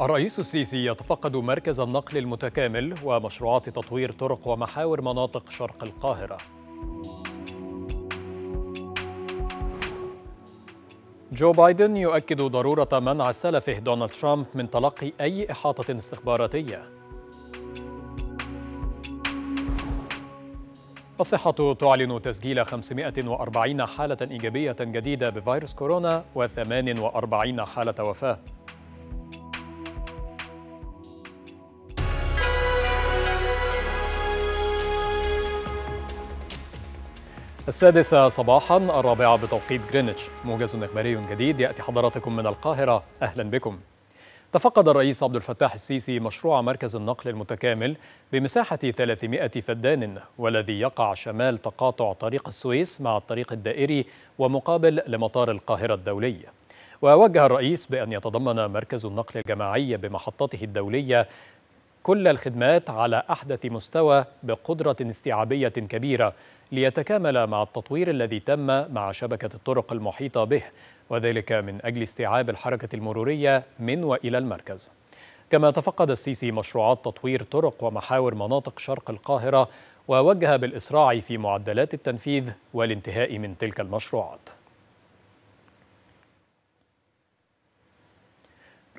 الرئيس السيسي يتفقد مركز النقل المتكامل ومشروعات تطوير طرق ومحاور مناطق شرق القاهرة. جو بايدن يؤكد ضرورة منع سلفه دونالد ترامب من تلقي أي إحاطة استخباراتية. الصحة تعلن تسجيل 540 حالة إيجابية جديدة بفيروس كورونا و48 حالة وفاة. السادسة صباحا الرابعة بتوقيت جرينتش موجز إخباري جديد يأتي حضراتكم من القاهرة أهلا بكم تفقد الرئيس عبد الفتاح السيسي مشروع مركز النقل المتكامل بمساحة 300 فدان والذي يقع شمال تقاطع طريق السويس مع الطريق الدائري ومقابل لمطار القاهرة الدولي ووجه الرئيس بأن يتضمن مركز النقل الجماعي بمحطته الدولية كل الخدمات على أحدث مستوى بقدرة استيعابية كبيرة ليتكامل مع التطوير الذي تم مع شبكة الطرق المحيطة به وذلك من أجل استيعاب الحركة المرورية من وإلى المركز كما تفقد السيسي مشروعات تطوير طرق ومحاور مناطق شرق القاهرة ووجه بالإسراع في معدلات التنفيذ والانتهاء من تلك المشروعات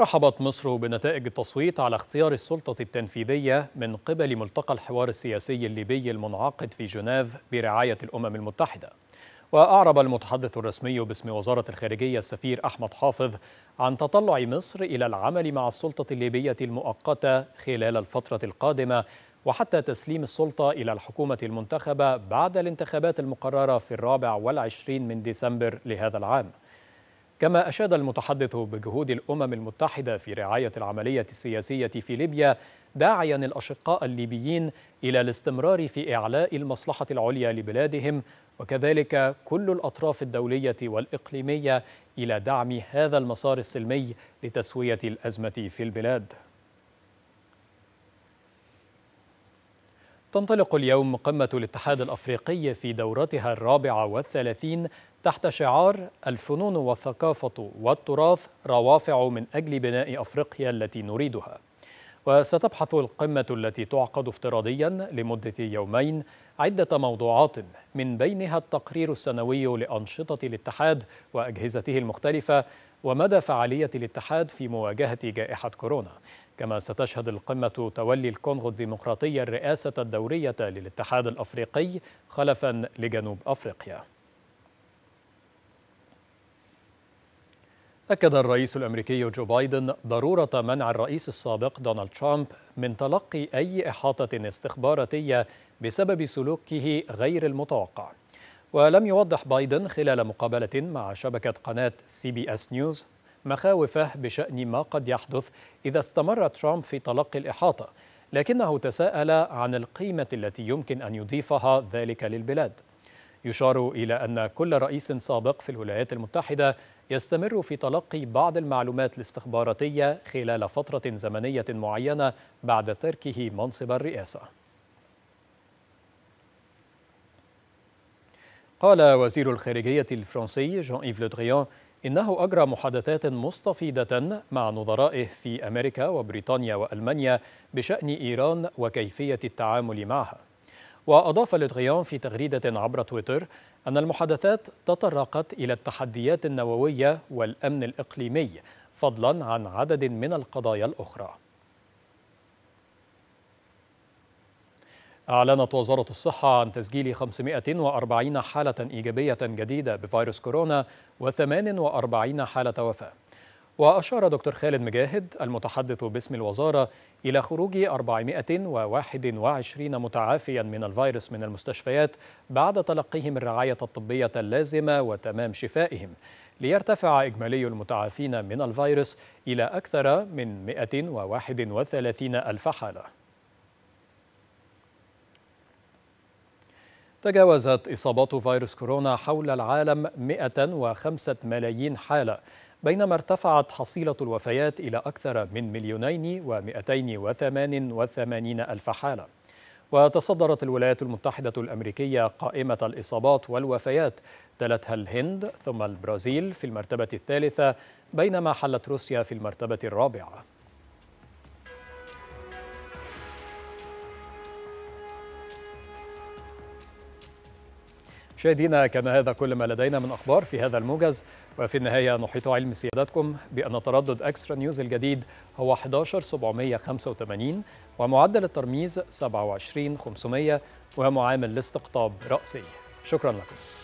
رحبت مصر بنتائج التصويت على اختيار السلطة التنفيذية من قبل ملتقى الحوار السياسي الليبي المنعقد في جنيف برعاية الأمم المتحدة وأعرب المتحدث الرسمي باسم وزارة الخارجية السفير أحمد حافظ عن تطلع مصر إلى العمل مع السلطة الليبية المؤقتة خلال الفترة القادمة وحتى تسليم السلطة إلى الحكومة المنتخبة بعد الانتخابات المقررة في الرابع والعشرين من ديسمبر لهذا العام كما أشاد المتحدث بجهود الأمم المتحدة في رعاية العملية السياسية في ليبيا داعيا الأشقاء الليبيين إلى الاستمرار في إعلاء المصلحة العليا لبلادهم وكذلك كل الأطراف الدولية والإقليمية إلى دعم هذا المسار السلمي لتسوية الأزمة في البلاد تنطلق اليوم قمة الاتحاد الأفريقي في دورتها الرابعة والثلاثين تحت شعار الفنون والثقافة والتراث روافع من أجل بناء أفريقيا التي نريدها وستبحث القمة التي تعقد افتراضيا لمدة يومين عدة موضوعات من بينها التقرير السنوي لأنشطة الاتحاد وأجهزته المختلفة ومدى فعالية الاتحاد في مواجهة جائحة كورونا كما ستشهد القمة تولي الكونغو الديمقراطية الرئاسة الدورية للاتحاد الأفريقي خلفا لجنوب أفريقيا أكد الرئيس الأمريكي جو بايدن ضرورة منع الرئيس السابق دونالد ترامب من تلقي أي إحاطة استخباراتية بسبب سلوكه غير المتوقع ولم يوضح بايدن خلال مقابلة مع شبكة قناة سي بي اس نيوز مخاوفه بشأن ما قد يحدث إذا استمر ترامب في تلقي الإحاطة لكنه تساءل عن القيمة التي يمكن أن يضيفها ذلك للبلاد يشار إلى أن كل رئيس سابق في الولايات المتحدة يستمر في تلقي بعض المعلومات الاستخباراتية خلال فترة زمنية معينة بعد تركه منصب الرئاسة قال وزير الخارجية الفرنسي جان إيف لودريان إنه أجرى محادثات مستفيضة مع نظرائه في أمريكا وبريطانيا وألمانيا بشأن إيران وكيفية التعامل معها وأضاف لودريان في تغريدة عبر تويتر أن المحادثات تطرقت إلى التحديات النووية والأمن الإقليمي فضلا عن عدد من القضايا الأخرى أعلنت وزارة الصحة عن تسجيل 540 حالة إيجابية جديدة بفيروس كورونا و48 حالة وفاة وأشار دكتور خالد مجاهد المتحدث باسم الوزارة إلى خروج 421 متعافيا من الفيروس من المستشفيات بعد تلقيهم الرعاية الطبية اللازمة وتمام شفائهم ليرتفع إجمالي المتعافين من الفيروس إلى أكثر من 131 ألف حالة تجاوزت إصابات فيروس كورونا حول العالم 105 ملايين حالة بينما ارتفعت حصيلة الوفيات إلى أكثر من مليونين و وثمان وثمانين ألف حالة وتصدرت الولايات المتحدة الأمريكية قائمة الإصابات والوفيات تلتها الهند ثم البرازيل في المرتبة الثالثة بينما حلت روسيا في المرتبة الرابعة مشاهدينا كان هذا كل ما لدينا من أخبار في هذا الموجز وفي النهاية نحيط علم سيادتكم بأن تردد أكسترا نيوز الجديد هو 11785 ومعدل الترميز 27500 ومعامل الاستقطاب رأسي شكرا لكم